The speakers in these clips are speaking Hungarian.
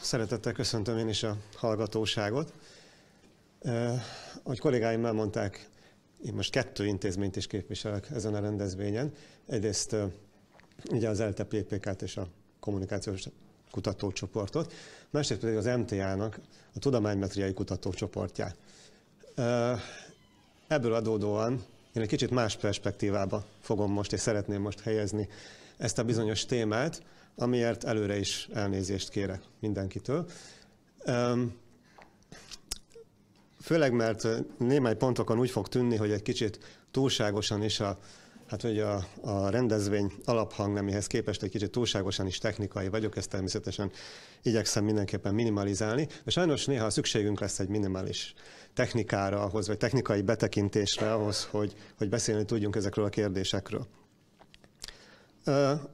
Szeretettel köszöntöm én is a hallgatóságot. ahogy kollégáim elmondták, én most kettő intézményt is képviselek ezen a rendezvényen. Egyrészt ugye az ELTE PPK-t és a kommunikációs kutatócsoportot, másrészt pedig az MTA-nak a tudománymetriai kutatócsoportját. ebből adódóan én egy kicsit más perspektívába fogom most, és szeretném most helyezni ezt a bizonyos témát, amiért előre is elnézést kérek mindenkitől. Főleg, mert némely pontokon úgy fog tűnni, hogy egy kicsit túlságosan is a, hát hogy a, a rendezvény alaphangneméhez képest egy kicsit túlságosan is technikai vagyok, ezt természetesen igyekszem mindenképpen minimalizálni, de sajnos néha szükségünk lesz egy minimális technikára ahhoz, vagy technikai betekintésre ahhoz, hogy, hogy beszélni tudjunk ezekről a kérdésekről.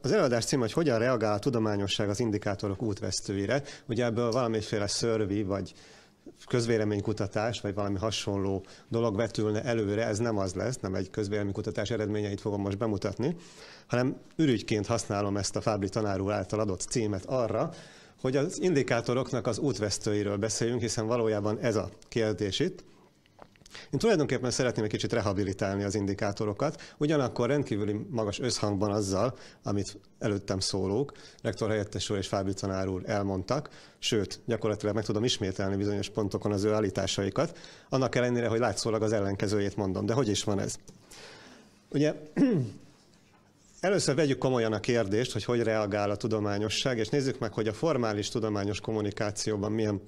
Az előadás cím, hogy hogyan reagál a tudományosság az indikátorok útvesztőire. Ugye ebből valamiféle szörvi, vagy közvéleménykutatás, vagy valami hasonló dolog vetülne előre, ez nem az lesz, nem egy közvéleménykutatás eredményeit fogom most bemutatni, hanem ürügyként használom ezt a Fábri tanár úr által adott címet arra, hogy az indikátoroknak az útvesztőiről beszéljünk, hiszen valójában ez a kérdés itt, én tulajdonképpen szeretném egy kicsit rehabilitálni az indikátorokat, ugyanakkor rendkívüli magas összhangban azzal, amit előttem szólók, rektor helyettes úr és Fábri tanár úr elmondtak, sőt, gyakorlatilag meg tudom ismételni bizonyos pontokon az ő állításaikat, annak ellenére, hogy látszólag az ellenkezőjét mondom. De hogy is van ez? Ugye Először vegyük komolyan a kérdést, hogy hogy reagál a tudományosság, és nézzük meg, hogy a formális tudományos kommunikációban milyen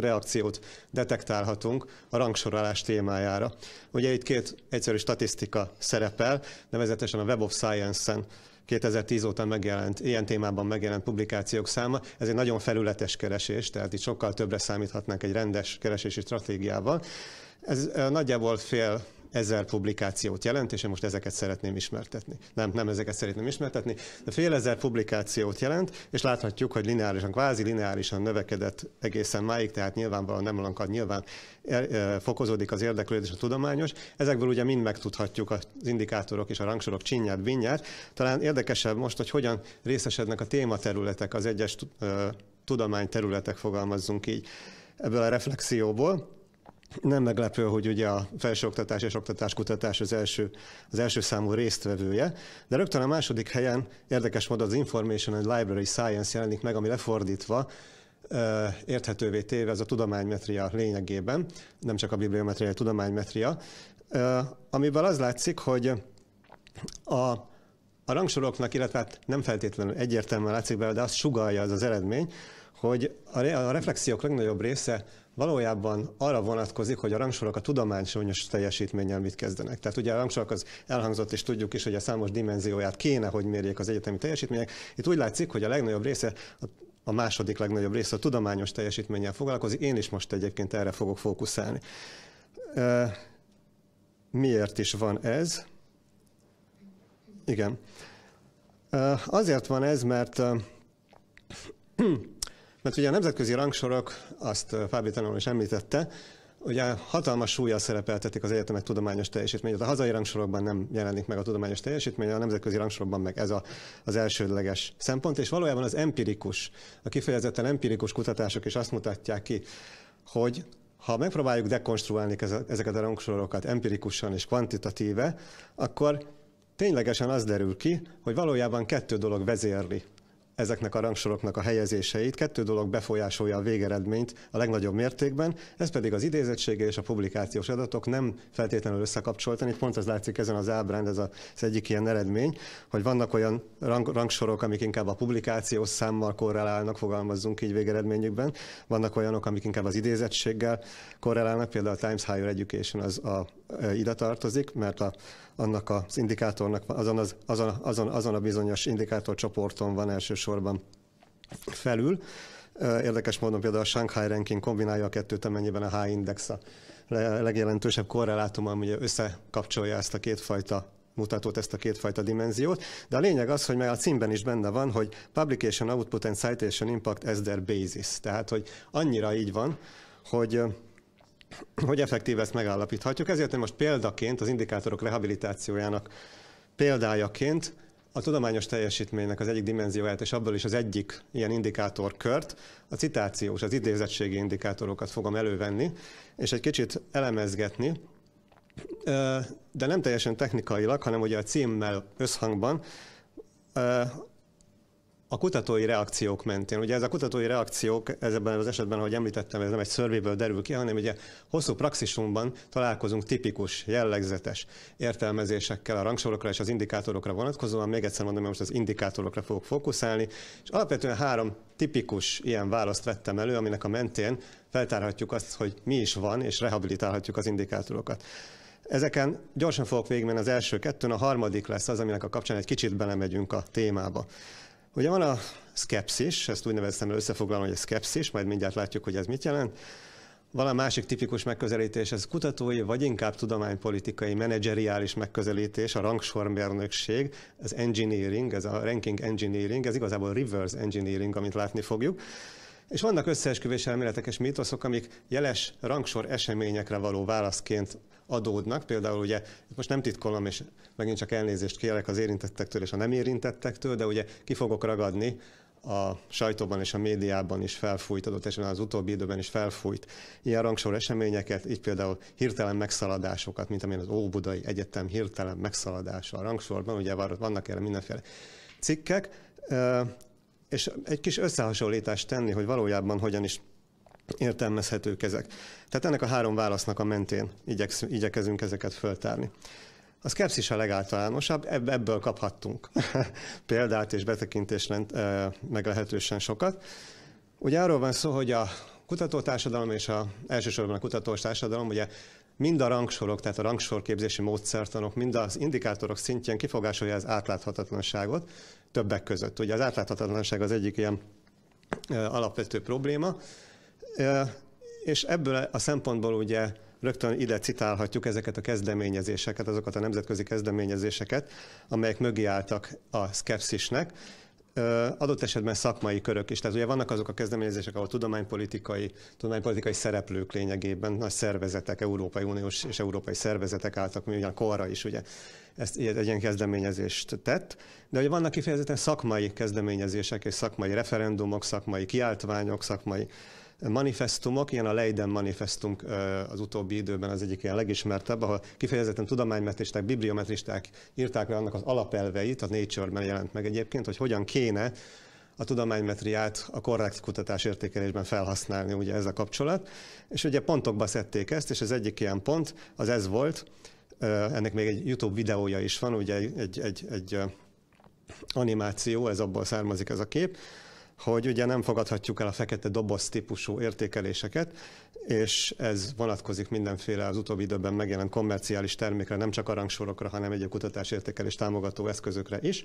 reakciót detektálhatunk a rangsorolás témájára. Ugye itt két egyszerű statisztika szerepel, nevezetesen a Web of Science-en 2010 óta megjelent, ilyen témában megjelent publikációk száma, ez egy nagyon felületes keresés, tehát itt sokkal többre számíthatnánk egy rendes keresési stratégiával. Ez eh, nagyjából fél ezer publikációt jelent, és én most ezeket szeretném ismertetni. Nem, nem ezeket szeretném ismertetni, de fél ezer publikációt jelent, és láthatjuk, hogy lineárisan, kvázi lineárisan növekedett egészen máig, tehát nyilvánvalóan nem lankad, nyilván e, e, fokozódik az érdeklődés a tudományos. Ezekből ugye mind megtudhatjuk az indikátorok és a rangsorok csinyát, vinyát. Talán érdekesebb most, hogy hogyan részesednek a tématerületek az egyes e, tudományterületek, fogalmazzunk így, ebből a reflexióból. Nem meglepő, hogy ugye a felsőoktatás és oktatáskutatás az első, az első számú résztvevője, de rögtön a második helyen érdekes módon az Information and Library Science jelenik meg, ami lefordítva érthetővé téve ez a tudománymetria lényegében, nem csak a bibliometria, a tudománymetria, amiből az látszik, hogy a a rangsoroknak, illetve hát nem feltétlenül egyértelműen látszik belőle, de azt sugalja az az eredmény, hogy a, re- a reflexiók legnagyobb része valójában arra vonatkozik, hogy a rangsorok a tudományos teljesítménnyel mit kezdenek. Tehát ugye a rangsorok az elhangzott, és tudjuk is, hogy a számos dimenzióját kéne, hogy mérjék az egyetemi teljesítmények. Itt úgy látszik, hogy a legnagyobb része a a második legnagyobb része a tudományos teljesítménnyel foglalkozik, én is most egyébként erre fogok fókuszálni. Miért is van ez? Igen. Azért van ez, mert mert ugye a nemzetközi rangsorok, azt Fábri tanulom is említette, ugye hatalmas súlya szerepeltetik az egyetemek tudományos teljesítményét. A hazai rangsorokban nem jelenik meg a tudományos teljesítmény, a nemzetközi rangsorokban meg ez a, az elsődleges szempont, és valójában az empirikus, a kifejezetten empirikus kutatások is azt mutatják ki, hogy ha megpróbáljuk dekonstruálni ezeket a rangsorokat empirikusan és kvantitatíve, akkor ténylegesen az derül ki, hogy valójában kettő dolog vezérli ezeknek a rangsoroknak a helyezéseit, kettő dolog befolyásolja a végeredményt a legnagyobb mértékben, ez pedig az idézettsége és a publikációs adatok nem feltétlenül összekapcsoltan, itt pont ez látszik ezen az ábrán, ez az egyik ilyen eredmény, hogy vannak olyan rang, rangsorok, amik inkább a publikációs számmal korrelálnak, fogalmazzunk így végeredményükben, vannak olyanok, amik inkább az idézettséggel korrelálnak, például a Times Higher Education az a, e, ide tartozik, mert a annak az indikátornak, azon, az, azon, azon, azon a bizonyos indikátorcsoporton van elsősorban felül. Érdekes módon például a Shanghai Ranking kombinálja a kettőt, amennyiben a H Index a legjelentősebb korrelátum, ami összekapcsolja ezt a kétfajta mutatót, ezt a kétfajta dimenziót, de a lényeg az, hogy már a címben is benne van, hogy Publication Output and Citation Impact as their basis. Tehát, hogy annyira így van, hogy hogy effektív ezt megállapíthatjuk. Ezért én most példaként, az indikátorok rehabilitációjának példájaként a tudományos teljesítménynek az egyik dimenzióját, és abból is az egyik ilyen indikátorkört, a citációs, az idézettségi indikátorokat fogom elővenni, és egy kicsit elemezgetni, de nem teljesen technikailag, hanem ugye a címmel összhangban, a kutatói reakciók mentén. Ugye ez a kutatói reakciók, ebben az esetben, ahogy említettem, ez nem egy szörvéből derül ki, hanem ugye hosszú praxisunkban találkozunk tipikus, jellegzetes értelmezésekkel a rangsorokra és az indikátorokra vonatkozóan. Még egyszer mondom, hogy most az indikátorokra fogok fókuszálni, és alapvetően három tipikus ilyen választ vettem elő, aminek a mentén feltárhatjuk azt, hogy mi is van, és rehabilitálhatjuk az indikátorokat. Ezeken gyorsan fogok végigmenni az első kettőn, a harmadik lesz az, aminek a kapcsán egy kicsit belemegyünk a témába. Ugye van a szkepszis, ezt úgy neveztem el összefoglalom, hogy a szkepszis, majd mindjárt látjuk, hogy ez mit jelent. Van a másik tipikus megközelítés, ez kutatói, vagy inkább tudománypolitikai, menedzseriális megközelítés, a rangsormérnökség, az engineering, ez a ranking engineering, ez igazából reverse engineering, amit látni fogjuk. És vannak összeesküvés elméletek és mítoszok, amik jeles rangsor eseményekre való válaszként adódnak. Például ugye, most nem titkolom, és megint csak elnézést kérek az érintettektől és a nem érintettektől, de ugye ki fogok ragadni a sajtóban és a médiában is felfújt, adott esetben az utóbbi időben is felfújt ilyen rangsor eseményeket, így például hirtelen megszaladásokat, mint amilyen az Óbudai Egyetem hirtelen megszaladása a rangsorban, ugye vannak erre mindenféle cikkek, és egy kis összehasonlítást tenni, hogy valójában hogyan is értelmezhetők ezek. Tehát ennek a három válasznak a mentén igyeksz, igyekezünk ezeket föltárni. A szkepszis a legáltalánosabb, ebből kaphattunk példát és betekintést lehetősen sokat. Ugye arról van szó, hogy a kutatótársadalom és a, elsősorban a kutatós társadalom, ugye mind a rangsorok, tehát a rangsorképzési módszertanok, mind az indikátorok szintjén kifogásolja az átláthatatlanságot többek között. Ugye az átláthatatlanság az egyik ilyen alapvető probléma, és ebből a szempontból ugye rögtön ide citálhatjuk ezeket a kezdeményezéseket, azokat a nemzetközi kezdeményezéseket, amelyek mögé álltak a szkepszisnek, adott esetben szakmai körök is. Tehát ugye vannak azok a kezdeményezések, ahol tudománypolitikai, tudománypolitikai szereplők lényegében, nagy szervezetek, Európai Uniós és európai szervezetek álltak, mi ugyan korra is ugye ezt egy ilyen kezdeményezést tett, de ugye vannak kifejezetten szakmai kezdeményezések és szakmai referendumok, szakmai kiáltványok, szakmai manifestumok, ilyen a Leiden manifestum az utóbbi időben az egyik ilyen legismertebb, ahol kifejezetten tudománymetristák, bibliometristák írták le annak az alapelveit, a Nature-ben jelent meg egyébként, hogy hogyan kéne a tudománymetriát a korrekt kutatás értékelésben felhasználni, ugye ez a kapcsolat. És ugye pontokba szedték ezt, és az egyik ilyen pont az ez volt, ennek még egy YouTube videója is van, ugye egy, egy, egy animáció, ez abból származik ez a kép, hogy ugye nem fogadhatjuk el a fekete doboz típusú értékeléseket, és ez vonatkozik mindenféle az utóbbi időben megjelent komerciális termékre, nem csak a rangsorokra, hanem kutatás értékelés támogató eszközökre is.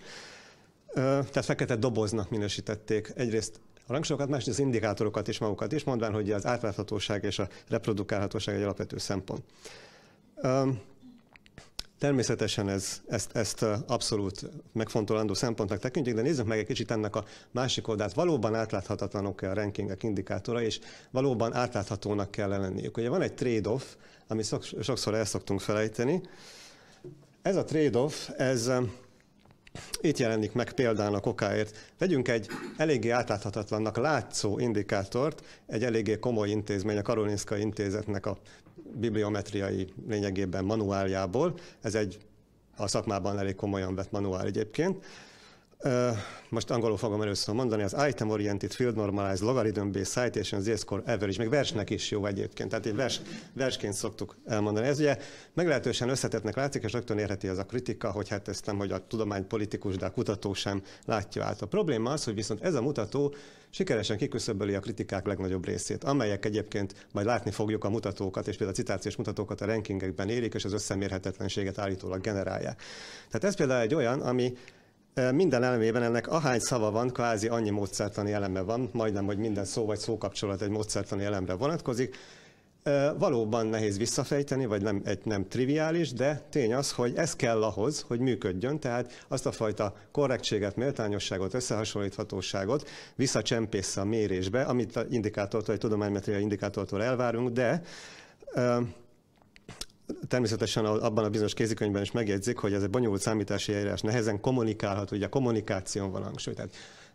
Tehát fekete doboznak minősítették egyrészt a rangsorokat, másrészt az indikátorokat is magukat is, mondván, hogy az átláthatóság és a reprodukálhatóság egy alapvető szempont. Természetesen ez, ezt, ezt abszolút megfontolandó szempontnak tekintjük, de nézzük meg egy kicsit ennek a másik oldalt. Valóban átláthatatlanok-e a rankingek indikátora, és valóban átláthatónak kell lenniük. Ugye van egy trade-off, ami sokszor el szoktunk felejteni. Ez a trade-off, ez itt jelenik meg példának okáért. Vegyünk egy eléggé átláthatatlannak látszó indikátort, egy eléggé komoly intézmény, a Karolinska Intézetnek a bibliometriai lényegében manuáljából. Ez egy a szakmában elég komolyan vett manuál egyébként most angolul fogom először mondani, az Item Oriented Field Normalized Logarithm Based Citation Z-score Average, még versnek is jó egyébként, tehát egy vers, versként szoktuk elmondani. Ez ugye meglehetősen összetettnek látszik, és rögtön érheti az a kritika, hogy hát ezt nem, hogy a tudomány politikus, de a kutató sem látja át. A probléma az, hogy viszont ez a mutató sikeresen kiküszöböli a kritikák legnagyobb részét, amelyek egyébként majd látni fogjuk a mutatókat, és például a citációs mutatókat a rankingekben érik, és az összemérhetetlenséget állítólag generálják. Tehát ez például egy olyan, ami minden elemében ennek ahány szava van, kvázi annyi módszertani eleme van, majdnem, hogy minden szó vagy szókapcsolat egy módszertani elemre vonatkozik. Valóban nehéz visszafejteni, vagy nem, egy nem triviális, de tény az, hogy ez kell ahhoz, hogy működjön, tehát azt a fajta korrektséget, méltányosságot, összehasonlíthatóságot visszacsempészze a mérésbe, amit a indikátortól, egy tudománymetriai indikátortól elvárunk, de természetesen abban a bizonyos kézikönyvben is megjegyzik, hogy ez egy bonyolult számítási eljárás, nehezen kommunikálható, ugye a kommunikáción van hangsúly, tehát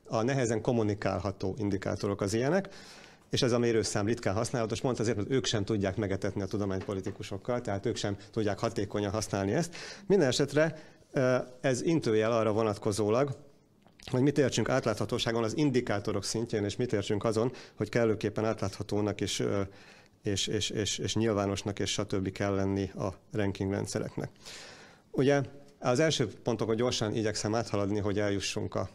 a nehezen kommunikálható indikátorok az ilyenek, és ez a mérőszám ritkán használatos, pont azért, mert ők sem tudják megetetni a tudománypolitikusokkal, tehát ők sem tudják hatékonyan használni ezt. Minden esetre ez intőjel arra vonatkozólag, hogy mit értsünk átláthatóságon az indikátorok szintjén, és mit értsünk azon, hogy kellőképpen átláthatónak és és, és, és, és nyilvánosnak és stb. kell lenni a ranking rendszereknek. Ugye az első pontokon gyorsan igyekszem áthaladni, hogy eljussunk a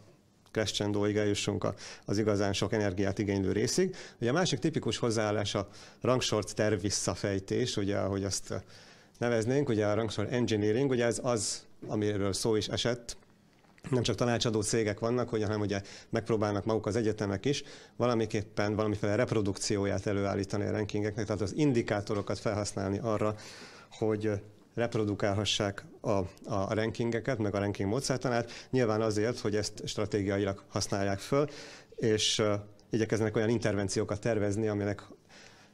crescendoig, eljussunk az igazán sok energiát igénylő részig. Ugye a másik tipikus hozzáállás a rangsort terv visszafejtés, ugye ahogy azt neveznénk, ugye a rangsort engineering, ugye ez az, amiről szó is esett nem csak tanácsadó cégek vannak, hogy, hanem ugye megpróbálnak maguk az egyetemek is valamiképpen valamiféle reprodukcióját előállítani a rankingeknek, tehát az indikátorokat felhasználni arra, hogy reprodukálhassák a, a rankingeket, meg a ranking módszertanát, nyilván azért, hogy ezt stratégiailag használják föl, és igyekeznek olyan intervenciókat tervezni, aminek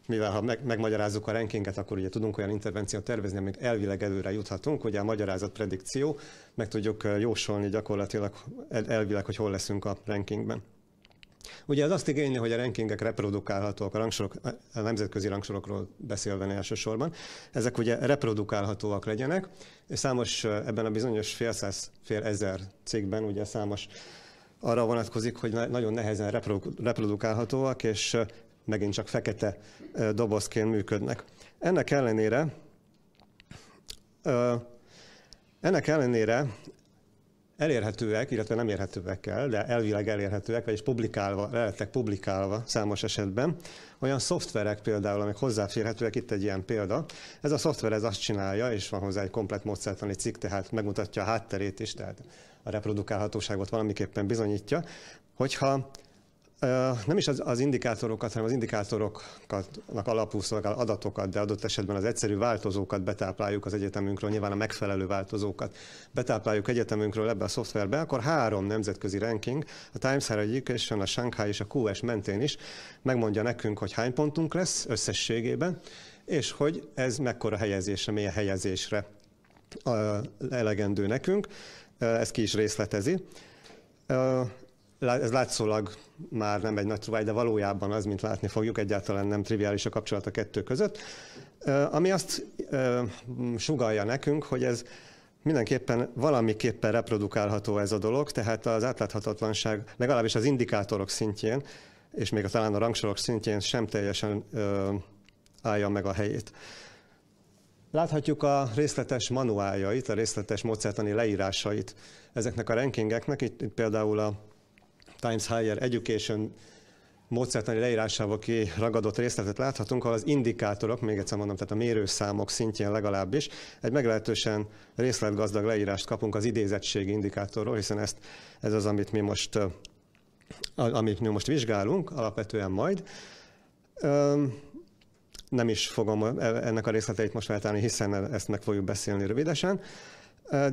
mivel ha meg, megmagyarázzuk a rankinget, akkor ugye tudunk olyan intervenciót tervezni, amit elvileg előre juthatunk, ugye a magyarázat predikció, meg tudjuk jósolni gyakorlatilag elvileg, hogy hol leszünk a rankingben. Ugye ez azt igényli, hogy a rankingek reprodukálhatóak, a, rangsorok, a nemzetközi rangsorokról beszélve elsősorban, ezek ugye reprodukálhatóak legyenek, és számos ebben a bizonyos fél száz, fél ezer cégben ugye számos arra vonatkozik, hogy nagyon nehezen reprodukálhatóak, és megint csak fekete dobozként működnek. Ennek ellenére, ennek ellenére elérhetőek, illetve nem érhetőek el, de elvileg elérhetőek, vagyis publikálva, lettek publikálva számos esetben, olyan szoftverek például, amik hozzáférhetőek, itt egy ilyen példa. Ez a szoftver ez azt csinálja, és van hozzá egy komplet módszertani cikk, tehát megmutatja a hátterét is, tehát a reprodukálhatóságot valamiképpen bizonyítja, hogyha nem is az, az indikátorokat, hanem az indikátoroknak alapú szolgál adatokat, de adott esetben az egyszerű változókat betápláljuk az egyetemünkről, nyilván a megfelelő változókat betápláljuk egyetemünkről ebbe a szoftverbe, akkor három nemzetközi ranking, a Times Higher Education, a Shanghai és a QS mentén is megmondja nekünk, hogy hány pontunk lesz összességében, és hogy ez mekkora helyezésre, milyen helyezésre elegendő nekünk. Ez ki is részletezi ez látszólag már nem egy nagy truváj, de valójában az, mint látni fogjuk, egyáltalán nem triviális a kapcsolat a kettő között, ami azt sugalja nekünk, hogy ez mindenképpen valamiképpen reprodukálható ez a dolog, tehát az átláthatatlanság legalábbis az indikátorok szintjén, és még a talán a rangsorok szintjén sem teljesen állja meg a helyét. Láthatjuk a részletes manuáljait, a részletes módszertani leírásait ezeknek a rankingeknek, itt, itt például a Times Higher Education módszertani leírásával ragadott részletet láthatunk, ahol az indikátorok, még egyszer mondom, tehát a mérőszámok szintjén legalábbis, egy meglehetősen részletgazdag leírást kapunk az idézettségi indikátorról, hiszen ezt, ez az, amit mi most, amit mi most vizsgálunk, alapvetően majd. Nem is fogom ennek a részleteit most feltárni, hiszen ezt meg fogjuk beszélni rövidesen,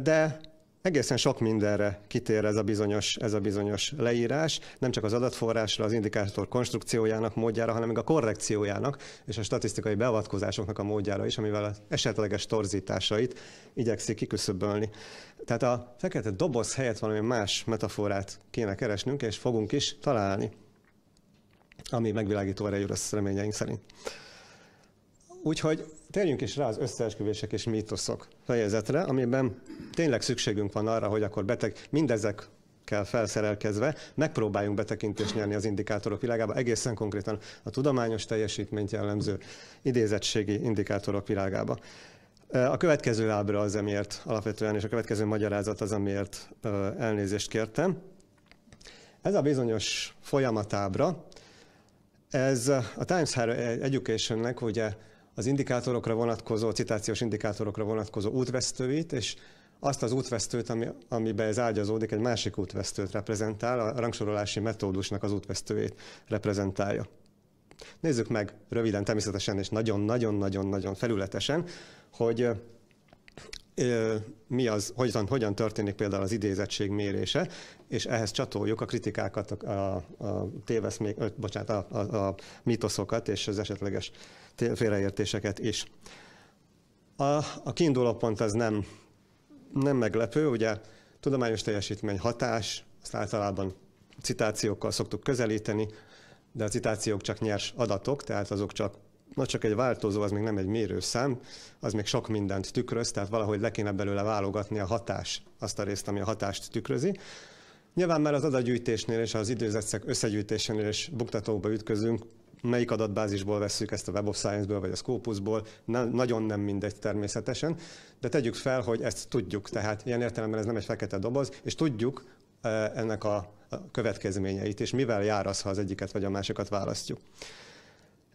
de egészen sok mindenre kitér ez a bizonyos, ez a bizonyos leírás, nem csak az adatforrásra, az indikátor konstrukciójának, módjára, hanem még a korrekciójának és a statisztikai beavatkozásoknak a módjára is, amivel az esetleges torzításait igyekszik kiküszöbölni. Tehát a fekete doboz helyett valami más metaforát kéne keresnünk, és fogunk is találni, ami megvilágító erejű lesz reményeink szerint. Úgyhogy Térjünk is rá az összeesküvések és mítoszok fejezetre, amiben tényleg szükségünk van arra, hogy akkor beteg, mindezek kell felszerelkezve megpróbáljunk betekintést nyerni az indikátorok világába, egészen konkrétan a tudományos teljesítményt jellemző idézettségi indikátorok világába. E, a következő ábra az, amiért alapvetően, és a következő magyarázat az, amiért e, elnézést kértem. Ez a bizonyos folyamatábra, ez a Times Higher Education-nek ugye az indikátorokra vonatkozó, citációs indikátorokra vonatkozó útvesztőit, és azt az útvesztőt, ami, amiben ez ágyazódik, egy másik útvesztőt reprezentál, a rangsorolási metódusnak az útvesztőjét reprezentálja. Nézzük meg röviden, természetesen és nagyon-nagyon-nagyon-nagyon felületesen, hogy mi az, hogyan, hogyan történik például az idézettség mérése, és ehhez csatoljuk a kritikákat, a, a, téveszmék, ö, bocsánat, a, a, a mitoszokat és az esetleges félreértéseket is. A, a kiinduló pont az nem, nem meglepő, ugye tudományos teljesítmény hatás, azt általában citációkkal szoktuk közelíteni, de a citációk csak nyers adatok, tehát azok csak na csak egy változó, az még nem egy mérőszám, az még sok mindent tükröz, tehát valahogy le kéne belőle válogatni a hatás, azt a részt, ami a hatást tükrözi. Nyilván már az adatgyűjtésnél és az időzetszek összegyűjtésénél és buktatóba ütközünk, melyik adatbázisból veszük ezt a Web of Science-ből vagy a Scopus-ból, nem, nagyon nem mindegy természetesen, de tegyük fel, hogy ezt tudjuk, tehát ilyen értelemben ez nem egy fekete doboz, és tudjuk eh, ennek a következményeit, és mivel jár az, ha az egyiket vagy a másikat választjuk.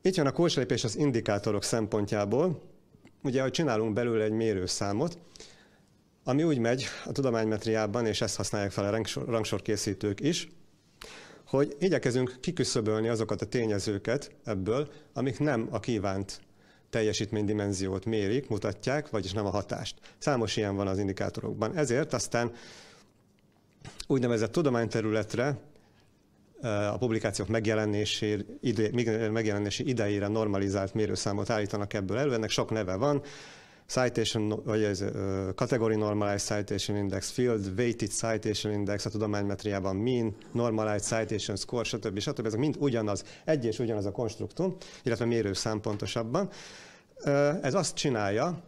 Itt jön a kulcslépés az indikátorok szempontjából. Ugye, hogy csinálunk belőle egy mérőszámot, ami úgy megy a tudománymetriában, és ezt használják fel a rangsor, rangsorkészítők is, hogy igyekezünk kiküszöbölni azokat a tényezőket ebből, amik nem a kívánt teljesítménydimenziót mérik, mutatják, vagyis nem a hatást. Számos ilyen van az indikátorokban. Ezért aztán úgynevezett tudományterületre a publikációk megjelenési, idő, megjelenési idejére normalizált mérőszámot állítanak ebből elő. Ennek sok neve van. Citation, vagy ez, Category Normalized Citation Index, Field Weighted Citation Index, a tudománymetriában mean, Normalized Citation Score, stb. stb. Ezek mind ugyanaz, egy és ugyanaz a konstruktum, illetve mérőszám pontosabban. Ez azt csinálja,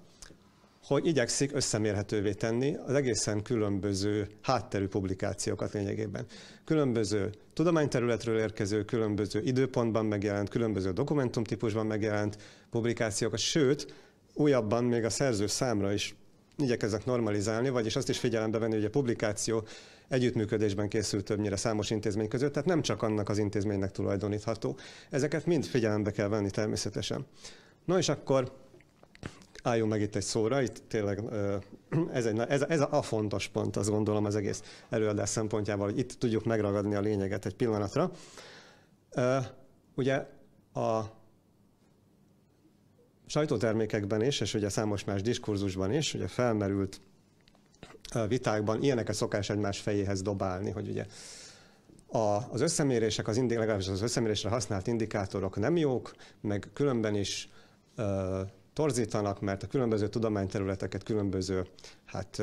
hogy igyekszik összemérhetővé tenni az egészen különböző hátterű publikációkat lényegében. Különböző tudományterületről érkező, különböző időpontban megjelent, különböző dokumentumtípusban megjelent publikációkat, sőt, újabban még a szerző számra is igyekeznek normalizálni, vagyis azt is figyelembe venni, hogy a publikáció együttműködésben készült többnyire számos intézmény között, tehát nem csak annak az intézménynek tulajdonítható. Ezeket mind figyelembe kell venni természetesen. Na és akkor álljunk meg itt egy szóra, itt tényleg ez, egy, ez, ez a fontos pont, azt gondolom az egész előadás szempontjából, hogy itt tudjuk megragadni a lényeget egy pillanatra. Ugye a sajtótermékekben is, és ugye számos más diskurzusban is, ugye felmerült vitákban ilyeneket szokás egymás fejéhez dobálni, hogy ugye a, az összemérések, az indi, legalábbis az összemérésre használt indikátorok nem jók, meg különben is torzítanak, mert a különböző tudományterületeket különböző, hát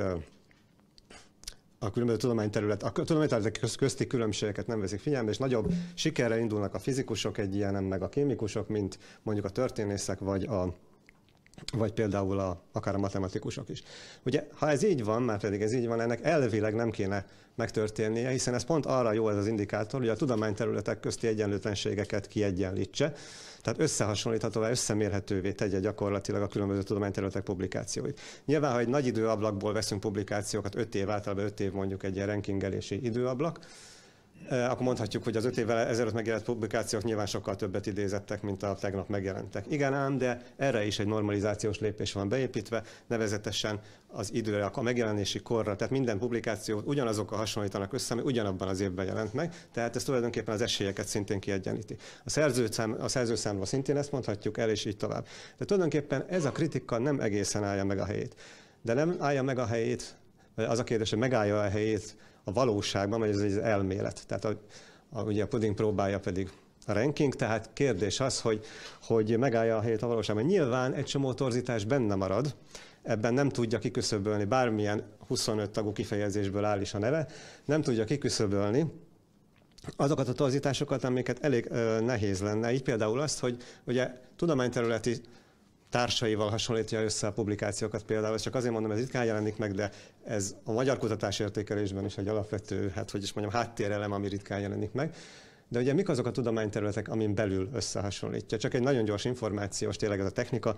a különböző tudományterület, a tudományterületek közti különbségeket nem veszik figyelembe, és nagyobb sikerrel indulnak a fizikusok egy ilyen, meg a kémikusok, mint mondjuk a történészek vagy a vagy például a, akár a matematikusok is. Ugye, ha ez így van, már pedig ez így van, ennek elvileg nem kéne megtörténnie, hiszen ez pont arra jó ez az indikátor, hogy a tudományterületek közti egyenlőtlenségeket kiegyenlítse, tehát összehasonlíthatóvá, összemérhetővé tegye gyakorlatilag a különböző tudományterületek publikációit. Nyilván, ha egy nagy időablakból veszünk publikációkat, 5 év, általában 5 év mondjuk egy ilyen rankingelési időablak, Eh, akkor mondhatjuk, hogy az öt évvel ezelőtt megjelent publikációk nyilván sokkal többet idézettek, mint a tegnap megjelentek. Igen ám, de erre is egy normalizációs lépés van beépítve, nevezetesen az időre, a megjelenési korra, tehát minden publikáció ugyanazokkal hasonlítanak össze, ami ugyanabban az évben jelent meg, tehát ez tulajdonképpen az esélyeket szintén kiegyenlíti. A, szerzőszám, a szerzőszámról szintén ezt mondhatjuk el, és így tovább. De tulajdonképpen ez a kritika nem egészen állja meg a helyét. De nem állja meg a helyét, az a kérdés, hogy megállja a helyét a valóságban, vagy ez az elmélet. Tehát a, a, ugye a puding próbálja pedig a ranking, tehát kérdés az, hogy, hogy megállja a helyét a valóságban. Nyilván egy csomó torzítás benne marad, ebben nem tudja kiküszöbölni, bármilyen 25 tagú kifejezésből áll is a neve, nem tudja kiküszöbölni azokat a torzításokat, amiket elég ö, nehéz lenne. Így például azt, hogy ugye tudományterületi társaival hasonlítja össze a publikációkat például, ezt csak azért mondom, ez ritkán jelenik meg, de ez a magyar kutatás értékelésben is egy alapvető, hát hogy is mondjam, háttérelem, ami ritkán jelenik meg. De ugye mik azok a tudományterületek, amin belül összehasonlítja? Csak egy nagyon gyors információ, információs, tényleg ez a technika.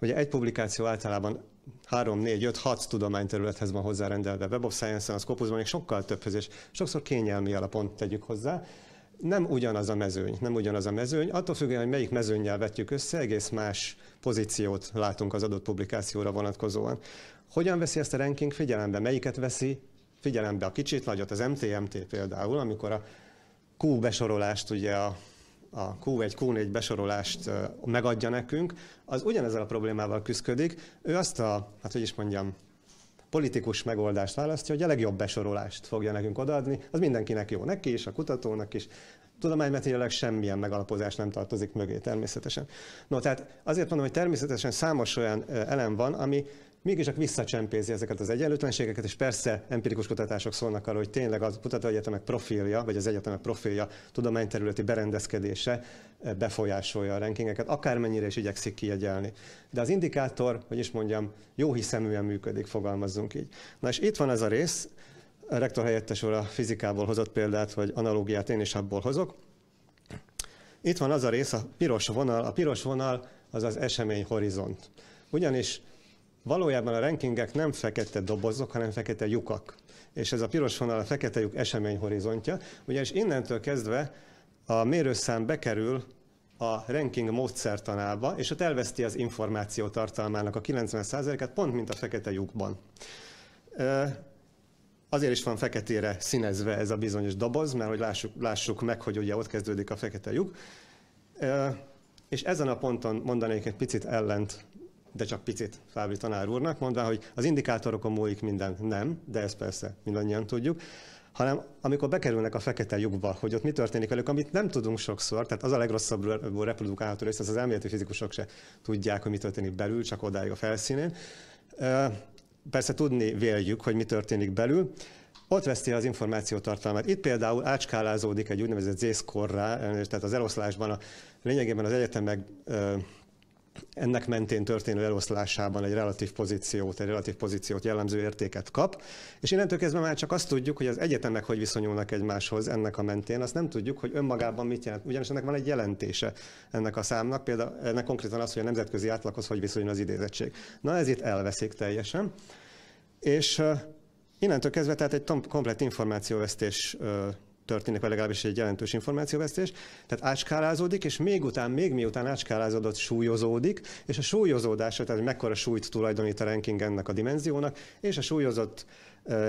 Ugye egy publikáció általában 3, 4, 5, 6 tudományterülethez van hozzárendelve. Web of Science-en, a Scopus-ban még sokkal többhöz, és sokszor kényelmi alapon tegyük hozzá nem ugyanaz a mezőny, nem ugyanaz a mezőny. Attól függően, hogy melyik mezőnnyel vetjük össze, egész más pozíciót látunk az adott publikációra vonatkozóan. Hogyan veszi ezt a ranking figyelembe? Melyiket veszi figyelembe? A kicsit nagyot, az MTMT például, amikor a Q besorolást, ugye a, a Q1, Q4 besorolást megadja nekünk, az ugyanezzel a problémával küzdik. Ő azt a, hát hogy is mondjam, politikus megoldást választja, hogy a legjobb besorolást fogja nekünk odaadni, az mindenkinek jó, neki is, a kutatónak is, tudománymetileg semmilyen megalapozás nem tartozik mögé természetesen. No, tehát azért mondom, hogy természetesen számos olyan elem van, ami mégiscsak visszacsempézi ezeket az egyenlőtlenségeket, és persze empirikus kutatások szólnak arról, hogy tényleg az kutatóegyetemek profilja, vagy az egyetemek profilja, tudományterületi berendezkedése eh, befolyásolja a rankingeket, akármennyire is igyekszik kiegyelni. De az indikátor, hogy is mondjam, jó hiszeműen működik, fogalmazzunk így. Na és itt van ez a rész, a rektor helyettes úr a fizikából hozott példát, vagy analógiát én is abból hozok. Itt van az a rész, a piros vonal, a piros vonal az az esemény horizont. Ugyanis Valójában a rankingek nem fekete dobozok, hanem fekete lyukak. És ez a piros vonal a fekete lyuk eseményhorizontja. ugyanis innentől kezdve a mérőszám bekerül a ranking módszertanába, és ott elveszti az információ tartalmának a 90%-át, pont mint a fekete lyukban. Azért is van feketére színezve ez a bizonyos doboz, mert hogy lássuk, lássuk meg, hogy ugye ott kezdődik a fekete lyuk. És ezen a ponton mondanék egy picit ellent de csak picit Fábri tanár úrnak, mondva, hogy az indikátorokon múlik minden. Nem, de ezt persze mindannyian tudjuk hanem amikor bekerülnek a fekete lyukba, hogy ott mi történik velük, amit nem tudunk sokszor, tehát az a legrosszabb reprodukálható rész, az az elméleti fizikusok se tudják, hogy mi történik belül, csak odáig a felszínén. Persze tudni véljük, hogy mi történik belül, ott veszti az információ tartalmát. Itt például átskálázódik egy úgynevezett z tehát az eloszlásban a lényegében az egyetemek ennek mentén történő eloszlásában egy relatív pozíciót, egy relatív pozíciót jellemző értéket kap, és innentől kezdve már csak azt tudjuk, hogy az egyetemek hogy viszonyulnak egymáshoz ennek a mentén, azt nem tudjuk, hogy önmagában mit jelent. Ugyanis ennek van egy jelentése ennek a számnak, például ennek konkrétan az, hogy a nemzetközi átlaghoz hogy viszonyul az idézettség. Na ez itt elveszik teljesen. És Innentől kezdve tehát egy komplet információvesztés történik, vagy legalábbis egy jelentős információvesztés. Tehát ácskálázódik, és még után, még miután ácskálázódott, súlyozódik, és a súlyozódása, tehát hogy mekkora súlyt tulajdonít a ranking ennek a dimenziónak, és a súlyozott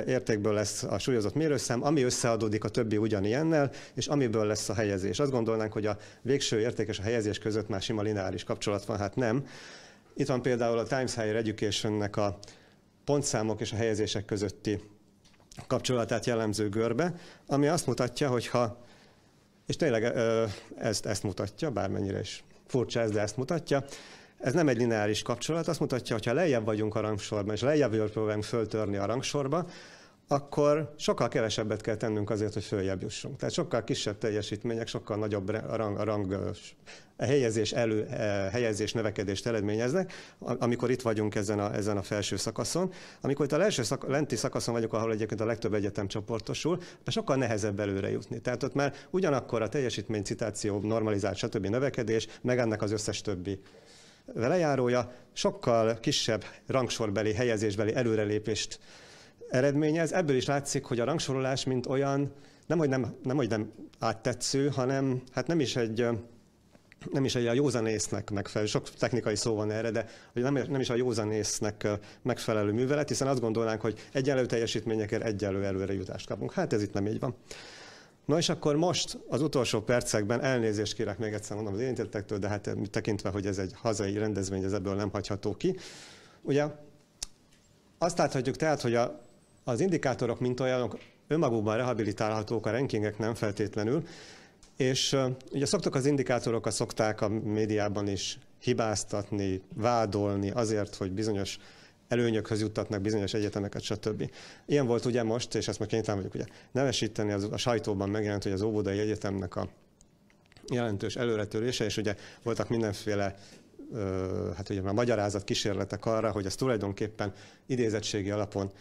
értékből lesz a súlyozott mérőszám, ami összeadódik a többi ugyanilyennel, és amiből lesz a helyezés. Azt gondolnánk, hogy a végső érték és a helyezés között már sima lineáris kapcsolat van, hát nem. Itt van például a Times Higher Education-nek a pontszámok és a helyezések közötti kapcsolatát jellemző görbe, ami azt mutatja, hogy ha, és tényleg ezt, ezt mutatja, bármennyire is furcsa ez, de ezt mutatja, ez nem egy lineáris kapcsolat, azt mutatja, hogy ha lejjebb vagyunk a rangsorban, és lejjebb próbálunk föltörni a rangsorba, akkor sokkal kevesebbet kell tennünk azért, hogy följebb jussunk. Tehát sokkal kisebb teljesítmények, sokkal nagyobb rang, rang helyezés, elő, e, helyezés növekedést eredményeznek, amikor itt vagyunk ezen a, ezen a felső szakaszon. Amikor itt a lelső szak, lenti szakaszon vagyok, ahol egyébként a legtöbb egyetem csoportosul, de sokkal nehezebb előre jutni. Tehát ott már ugyanakkor a teljesítmény, citáció, normalizált, stb. növekedés, meg ennek az összes többi velejárója sokkal kisebb rangsorbeli, helyezésbeli előrelépést eredményez. Ebből is látszik, hogy a rangsorolás, mint olyan, nem, hogy nem, nem, hogy nem áttetsző, hanem hát nem is egy nem is egy a józanésznek megfelelő, sok technikai szó van erre, de hogy nem, nem is a józanésznek megfelelő művelet, hiszen azt gondolnánk, hogy egyenlő teljesítményekért egyenlő előrejutást kapunk. Hát ez itt nem így van. Na és akkor most az utolsó percekben elnézést kérek még egyszer mondom az érintettektől, de hát tekintve, hogy ez egy hazai rendezvény, ez ebből nem hagyható ki. Ugye azt láthatjuk tehát, hogy a az indikátorok, mint olyanok, önmagukban rehabilitálhatók, a rankingek nem feltétlenül, és ugye szoktak az indikátorokat, szokták a médiában is hibáztatni, vádolni azért, hogy bizonyos előnyökhöz juttatnak bizonyos egyetemeket, stb. Ilyen volt ugye most, és ezt most kénytelen vagyok ugye nevesíteni, az, a sajtóban megjelent, hogy az óvodai Egyetemnek a jelentős előretörése, és ugye voltak mindenféle hát ugye már magyarázat kísérletek arra, hogy ez tulajdonképpen idézettségi alapon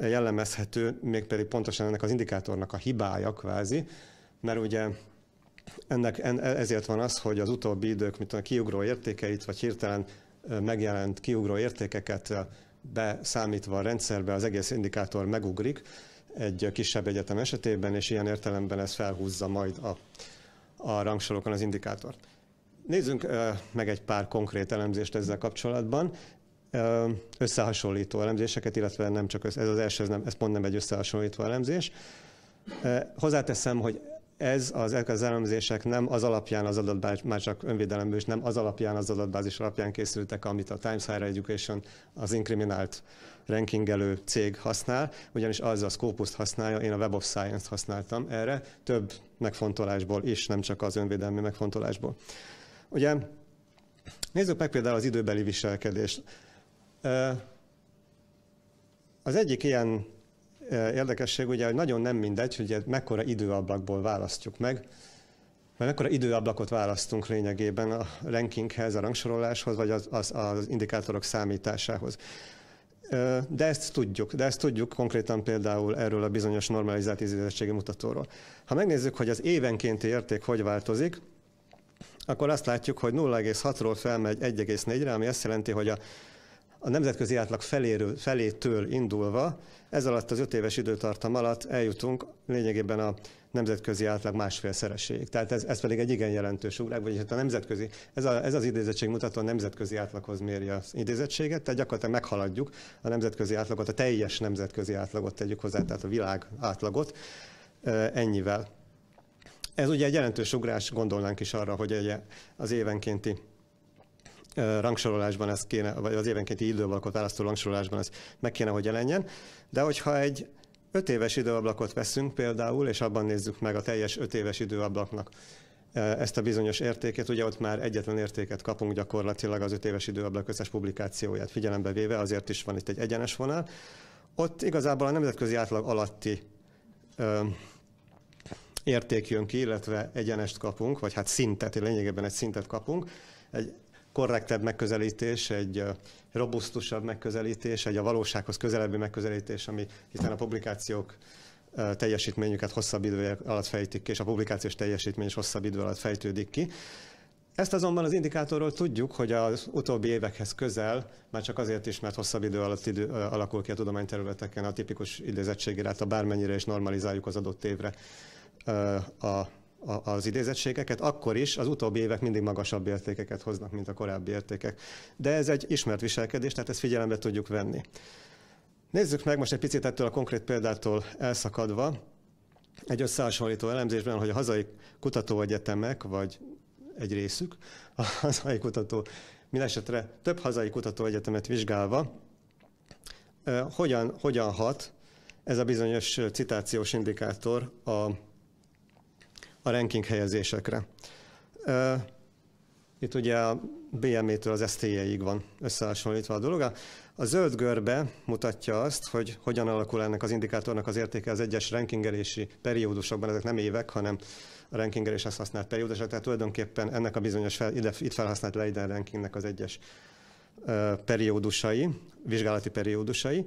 jellemezhető, mégpedig pontosan ennek az indikátornak a hibája kvázi, mert ugye ennek, ezért van az, hogy az utóbbi idők, mint a kiugró értékeit, vagy hirtelen megjelent kiugró értékeket beszámítva a rendszerbe az egész indikátor megugrik egy kisebb egyetem esetében, és ilyen értelemben ez felhúzza majd a, a rangsorokon az indikátort. Nézzünk meg egy pár konkrét elemzést ezzel kapcsolatban összehasonlító elemzéseket, illetve nem csak ez, az első, ez, nem, ez pont nem egy összehasonlító elemzés. Hozzáteszem, hogy ez az, ezek az elemzések nem az alapján az adatbázis, már csak önvédelemből is nem az alapján az adatbázis alapján készültek, amit a Times Higher Education, az inkriminált rankingelő cég használ, ugyanis az a scopus használja, én a Web of Science-t használtam erre, több megfontolásból is, nem csak az önvédelmi megfontolásból. Ugye Nézzük meg például az időbeli viselkedést. Az egyik ilyen érdekesség ugye, hogy nagyon nem mindegy, hogy mekkora időablakból választjuk meg, mert mekkora időablakot választunk lényegében a rankinghez, a rangsoroláshoz, vagy az, az, az indikátorok számításához. De ezt tudjuk, de ezt tudjuk konkrétan például erről a bizonyos normalizált ízlézettségi mutatóról. Ha megnézzük, hogy az évenkénti érték hogy változik, akkor azt látjuk, hogy 0,6-ról felmegy 1,4-re, ami azt jelenti, hogy a a nemzetközi átlag feléről, felétől indulva, ez alatt az öt éves időtartam alatt eljutunk lényegében a nemzetközi átlag másfél szereséig. Tehát ez, ez pedig egy igen jelentős ugrás, vagyis hát a nemzetközi, ez, a, ez az idézettség mutató a nemzetközi átlaghoz mérje az idézettséget, tehát gyakorlatilag meghaladjuk a nemzetközi átlagot, a teljes nemzetközi átlagot tegyük hozzá, tehát a világ átlagot ennyivel. Ez ugye egy jelentős ugrás, gondolnánk is arra, hogy az évenkénti rangsorolásban ez kéne, vagy az évenkénti időablakot választó rangsorolásban ez meg kéne, hogy jelenjen. De hogyha egy 5 éves időablakot veszünk például, és abban nézzük meg a teljes 5 éves időablaknak ezt a bizonyos értéket, ugye ott már egyetlen értéket kapunk gyakorlatilag az 5 éves időablak összes publikációját figyelembe véve, azért is van itt egy egyenes vonal. Ott igazából a nemzetközi átlag alatti érték jön ki, illetve egyenest kapunk, vagy hát szintet, lényegében egy szintet kapunk. Egy korrektebb megközelítés, egy robusztusabb megközelítés, egy a valósághoz közelebbi megközelítés, ami hiszen a publikációk teljesítményüket hosszabb idő alatt fejtik ki, és a publikációs teljesítmény is hosszabb idő alatt fejtődik ki. Ezt azonban az indikátorról tudjuk, hogy az utóbbi évekhez közel, már csak azért is, mert hosszabb idő alatt idő, alakul ki a tudományterületeken a tipikus idézettségirát, a bármennyire is normalizáljuk az adott évre a az idézettségeket, akkor is az utóbbi évek mindig magasabb értékeket hoznak, mint a korábbi értékek. De ez egy ismert viselkedés, tehát ezt figyelembe tudjuk venni. Nézzük meg most egy picit ettől a konkrét példától elszakadva, egy összehasonlító elemzésben, hogy a hazai kutatóegyetemek, vagy egy részük, a hazai kutató, mindesetre több hazai kutatóegyetemet vizsgálva, hogyan, hogyan hat ez a bizonyos citációs indikátor a a ranking helyezésekre. Itt ugye a BME-től az STJ-ig van összehasonlítva a dolog. A zöld görbe mutatja azt, hogy hogyan alakul ennek az indikátornak az értéke az egyes rankingelési periódusokban, ezek nem évek, hanem a rankingeléshez használt periódusok, tehát tulajdonképpen ennek a bizonyos fel, ide, itt felhasznált Leiden rankingnek az egyes periódusai, vizsgálati periódusai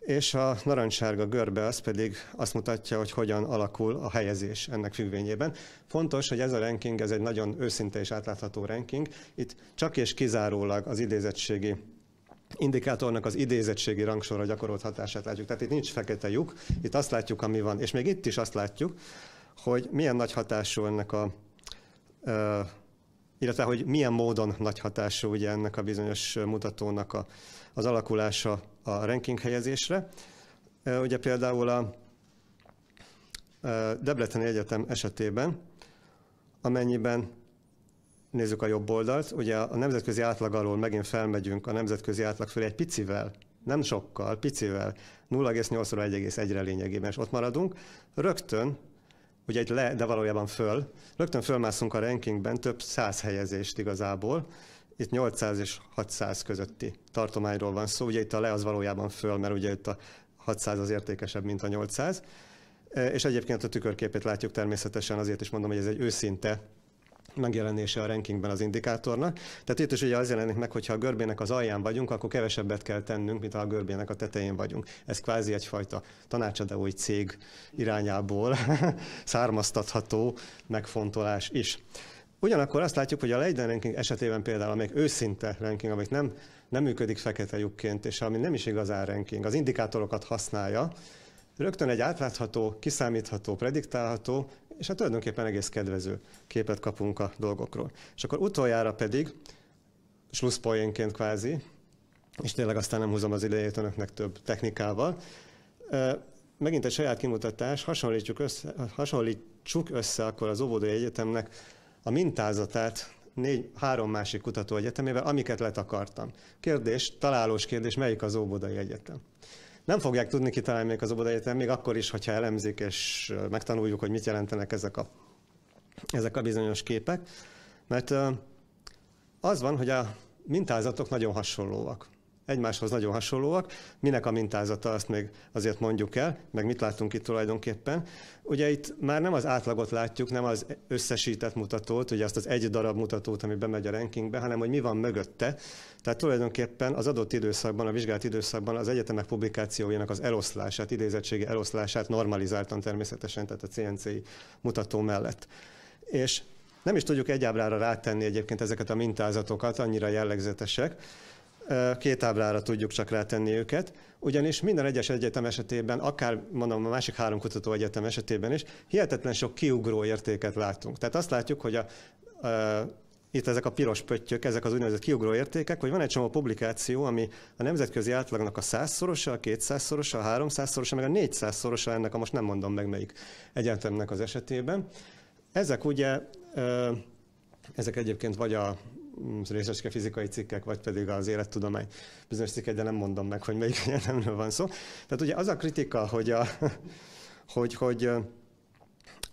és a narancssárga görbe az pedig azt mutatja, hogy hogyan alakul a helyezés ennek függvényében. Fontos, hogy ez a ranking, ez egy nagyon őszinte és átlátható ranking. Itt csak és kizárólag az idézettségi indikátornak az idézettségi rangsorra gyakorolt hatását látjuk. Tehát itt nincs fekete lyuk, itt azt látjuk, ami van. És még itt is azt látjuk, hogy milyen nagy hatású ennek a illetve hogy milyen módon nagy hatású ugye ennek a bizonyos mutatónak a az alakulása a ranking helyezésre. Ugye például a Debreceni Egyetem esetében, amennyiben nézzük a jobb oldalt, ugye a nemzetközi átlag alól megint felmegyünk a nemzetközi átlag fölé egy picivel, nem sokkal, picivel, 0,8-ra 1,1-re lényegében, és ott maradunk, rögtön, ugye egy le, de valójában föl, rögtön fölmászunk a rankingben több száz helyezést igazából, itt 800 és 600 közötti tartományról van szó, ugye itt a le az valójában föl, mert ugye itt a 600 az értékesebb, mint a 800. E, és egyébként a tükörképét látjuk természetesen, azért is mondom, hogy ez egy őszinte megjelenése a rankingben az indikátornak. Tehát itt is ugye az jelenik meg, hogyha a görbének az alján vagyunk, akkor kevesebbet kell tennünk, mint ha a görbének a tetején vagyunk. Ez kvázi egyfajta tanácsadói cég irányából származtatható megfontolás is. Ugyanakkor azt látjuk, hogy a legyen ranking esetében például, amelyik őszinte ranking, amelyik nem, nem működik fekete lyukként, és ami nem is igazán ranking, az indikátorokat használja, rögtön egy átlátható, kiszámítható, prediktálható, és hát tulajdonképpen egész kedvező képet kapunk a dolgokról. És akkor utoljára pedig, slusszpoénként kvázi, és tényleg aztán nem húzom az idejét önöknek több technikával, megint egy saját kimutatás, hasonlítsuk össze, hasonlítsuk össze akkor az óvodai egyetemnek a mintázatát négy, három másik kutatóegyetemével, amiket letakartam. Kérdés, találós kérdés, melyik az Óbodai Egyetem? Nem fogják tudni kitalálni melyik az Óbodai Egyetem, még akkor is, hogyha elemzik és megtanuljuk, hogy mit jelentenek ezek a, ezek a bizonyos képek, mert az van, hogy a mintázatok nagyon hasonlóak egymáshoz nagyon hasonlóak. Minek a mintázata, azt még azért mondjuk el, meg mit látunk itt tulajdonképpen. Ugye itt már nem az átlagot látjuk, nem az összesített mutatót, ugye azt az egy darab mutatót, ami bemegy a rankingbe, hanem hogy mi van mögötte. Tehát tulajdonképpen az adott időszakban, a vizsgált időszakban az egyetemek publikációjának az eloszlását, idézettségi eloszlását normalizáltan természetesen, tehát a CNCI mutató mellett. És nem is tudjuk egy rátenni egyébként ezeket a mintázatokat, annyira jellegzetesek két táblára tudjuk csak rátenni őket, ugyanis minden egyes egyetem esetében, akár mondom a másik három kutató egyetem esetében is, hihetetlen sok kiugró értéket látunk. Tehát azt látjuk, hogy a, a itt ezek a piros pöttyök, ezek az úgynevezett kiugró értékek, hogy van egy csomó publikáció, ami a nemzetközi átlagnak a százszorosa, a kétszázszorosa, a háromszázszorosa, meg a négyszázszorosa ennek a most nem mondom meg melyik egyetemnek az esetében. Ezek ugye, ezek egyébként vagy a Mm, részecske fizikai cikkek, vagy pedig az élettudomány bizonyos cikkek, de nem mondom meg, hogy melyik egyetemről van szó. Tehát ugye az a kritika, hogy, a, hogy, hogy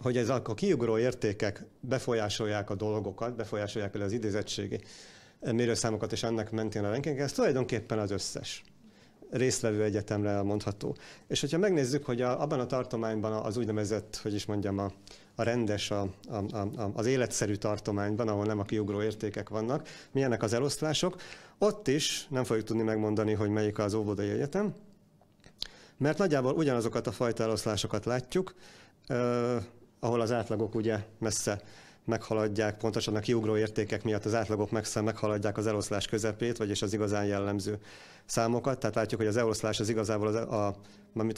hogy ez a kiugró értékek befolyásolják a dolgokat, befolyásolják például az idézettségi eh, mérőszámokat és ennek mentén a ranking, ez tulajdonképpen az összes résztvevő egyetemre elmondható. És hogyha megnézzük, hogy a, abban a tartományban az úgynevezett, hogy is mondjam, a a rendes, a, a, a, az életszerű tartományban, ahol nem a kiugró értékek vannak, milyenek az eloszlások. Ott is nem fogjuk tudni megmondani, hogy melyik az óvodai egyetem, mert nagyjából ugyanazokat a fajta eloszlásokat látjuk, eh, ahol az átlagok ugye messze meghaladják, pontosan a kiugró értékek miatt az átlagok messze meghaladják az eloszlás közepét, vagyis az igazán jellemző számokat. Tehát látjuk, hogy az eloszlás az igazából az, a,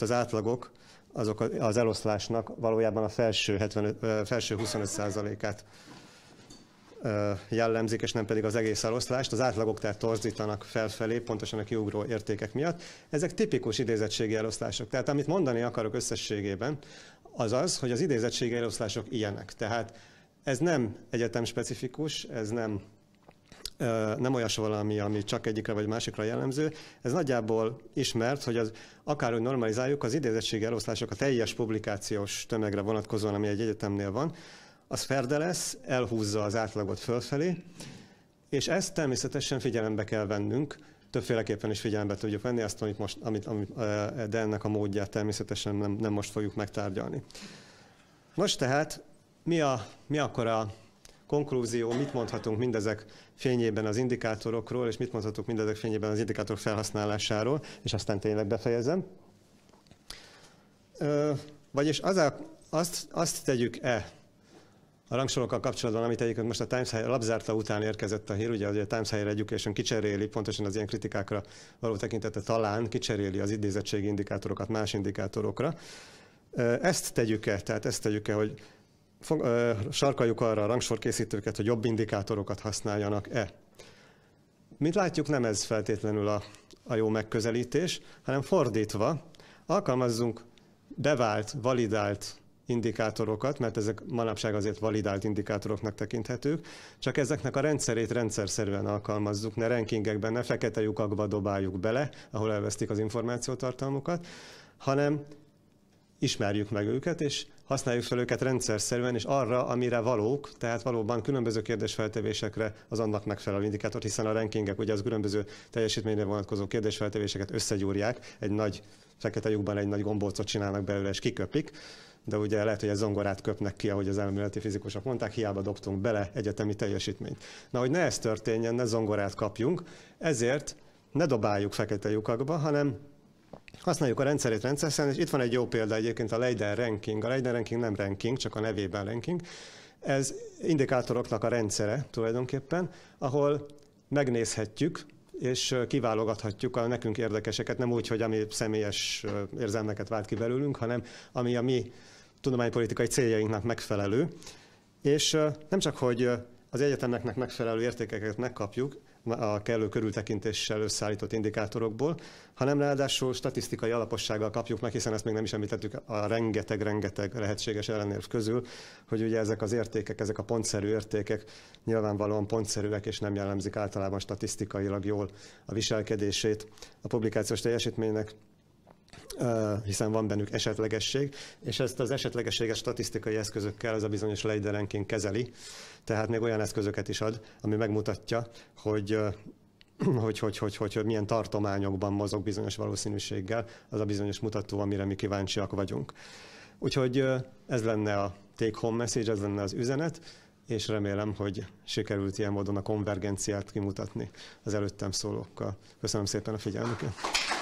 az átlagok, azok az eloszlásnak valójában a felső, 75, felső 25%-át jellemzik, és nem pedig az egész eloszlást. Az átlagok tehát torzítanak felfelé, pontosan a kiugró értékek miatt. Ezek tipikus idézettségi eloszlások. Tehát amit mondani akarok összességében, az az, hogy az idézettségi eloszlások ilyenek. Tehát ez nem egyetem specifikus, ez nem nem olyas valami, ami csak egyikre vagy másikra jellemző. Ez nagyjából ismert, hogy az, akárhogy normalizáljuk, az idézettségi eloszlások a teljes publikációs tömegre vonatkozóan, ami egy egyetemnél van, az ferde lesz, elhúzza az átlagot fölfelé, és ezt természetesen figyelembe kell vennünk, többféleképpen is figyelembe tudjuk venni, azt, amit most, amit, amit, de ennek a módját természetesen nem, nem most fogjuk megtárgyalni. Most tehát mi, a, mi akkor a konklúzió, mit mondhatunk mindezek fényében az indikátorokról, és mit mondhatunk mindezek fényében az indikátorok felhasználásáról, és aztán tényleg befejezem. vagyis az a, azt, azt tegyük-e a rangsorokkal kapcsolatban, amit egyébként most a Times High labzárta után érkezett a hír, ugye, ugye a Times High Education kicseréli, pontosan az ilyen kritikákra való tekintete talán kicseréli az idézettségi indikátorokat más indikátorokra. Ezt tegyük-e, tehát ezt tegyük-e, hogy sarkaljuk arra a rangsorkészítőket, hogy jobb indikátorokat használjanak-e. Mint látjuk, nem ez feltétlenül a, a jó megközelítés, hanem fordítva, alkalmazzunk bevált, validált indikátorokat, mert ezek manapság azért validált indikátoroknak tekinthetők, csak ezeknek a rendszerét rendszerszerűen alkalmazzuk, ne rankingekben, ne fekete lyukakba dobáljuk bele, ahol elvesztik az információtartalmukat, hanem ismerjük meg őket, és használjuk fel őket szerűen és arra, amire valók, tehát valóban különböző kérdésfeltevésekre az annak megfelelő indikátort, hiszen a rankingek ugye az különböző teljesítményre vonatkozó kérdésfeltevéseket összegyúrják, egy nagy fekete lyukban egy nagy gombócot csinálnak belőle, és kiköpik de ugye lehet, hogy egy zongorát köpnek ki, ahogy az elméleti fizikusok mondták, hiába dobtunk bele egyetemi teljesítményt. Na, hogy ne ez történjen, ne zongorát kapjunk, ezért ne dobáljuk fekete lyukakba, hanem Használjuk a rendszerét rendszer szerint, és itt van egy jó példa egyébként a Leiden Ranking. A Leiden Ranking nem ranking, csak a nevében ranking. Ez indikátoroknak a rendszere tulajdonképpen, ahol megnézhetjük, és kiválogathatjuk a nekünk érdekeseket, nem úgy, hogy ami személyes érzelmeket vált ki belőlünk, hanem ami a mi tudománypolitikai céljainknak megfelelő. És nem csak, hogy az egyetemeknek megfelelő értékeket megkapjuk, a kellő körültekintéssel összeállított indikátorokból, hanem ráadásul statisztikai alapossággal kapjuk meg, hiszen ezt még nem is említettük a rengeteg-rengeteg lehetséges ellenérv közül, hogy ugye ezek az értékek, ezek a pontszerű értékek nyilvánvalóan pontszerűek és nem jellemzik általában statisztikailag jól a viselkedését a publikációs teljesítménynek hiszen van bennük esetlegesség, és ezt az esetlegességet statisztikai eszközökkel ez a bizonyos Leider kezeli, tehát még olyan eszközöket is ad, ami megmutatja, hogy hogy, hogy, hogy, hogy, hogy milyen tartományokban mozog bizonyos valószínűséggel az a bizonyos mutató, amire mi kíváncsiak vagyunk. Úgyhogy ez lenne a take home message, ez lenne az üzenet, és remélem, hogy sikerült ilyen módon a konvergenciát kimutatni az előttem szólókkal. Köszönöm szépen a figyelmüket!